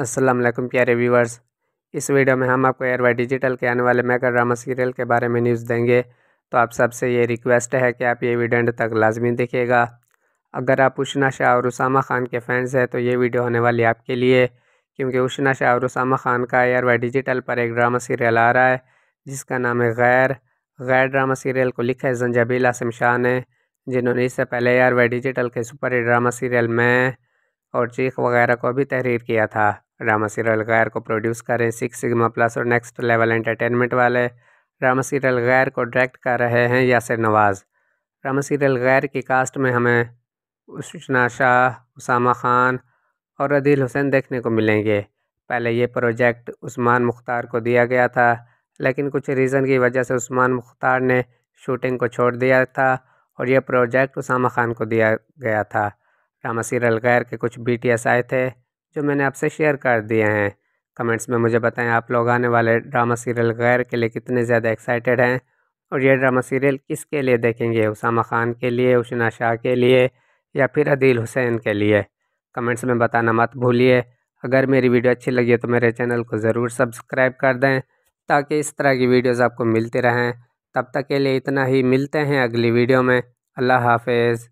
असलम प्यारे व्यूवर्स इस वीडियो में हम आपको एयर डिजिटल के आने वाले मेगा ड्रामा सीरियल के बारे में न्यूज़ देंगे तो आप सबसे ये रिक्वेस्ट है कि आप ये वीडियो एंड तक लाजमी देखिएगा अगर आप उशना शाह और उसामा खान के फैंस हैं तो ये वीडियो होने वाली आपके लिए क्योंकि उशना शाह और उसामा खान का एयर डिजिटल पर एक ड्रामा सीरियल आ रहा है जिसका नाम है गैर गैर ड्रामा सीरियल को लिखा है जंजाबील आसम शाह ने जिन्होंने इससे पहले एयर डिजिटल के सुपर ड्रामा सीरियल में और चीख वगैरह को भी तहरीर किया था रामा सीरियल गैर को प्रोड्यूस करें सिक्स सिग्मा प्लस और नेक्स्ट लेवल एंटरटेनमेंट वाले रामा सीरियल गैर को डायरेक्ट कर रहे हैं यासर नवाज़ रामा सीरियल गैर की कास्ट में हमें सुषना शाह उसामा खान और अदिल हुसैन देखने को मिलेंगे पहले ये प्रोजेक्ट उस्मान मुख्तार को दिया गया था लेकिन कुछ रीज़न की वजह से उस्मान मुख्तार ने शूटिंग को छोड़ दिया था और यह प्रोजेक्ट उसामा खान को दिया गया था रामा सीरियल गैर के कुछ बी आए थे जो मैंने आपसे शेयर कर दिए हैं कमेंट्स में मुझे बताएं आप लोग आने वाले ड्रामा सीरियल गैर के लिए कितने ज़्यादा एक्साइटेड हैं और ये ड्रामा सीरियल किसके लिए देखेंगे उसामा ख़ान के लिए उशना शाह के लिए या फिर अदील हुसैन के लिए कमेंट्स में बताना मत भूलिए अगर मेरी वीडियो अच्छी लगी है तो मेरे चैनल को ज़रूर सब्सक्राइब कर दें ताकि इस तरह की वीडियोज़ आपको मिलती रहें तब तक के लिए इतना ही मिलते हैं अगली वीडियो में अल्लाह हाफिज़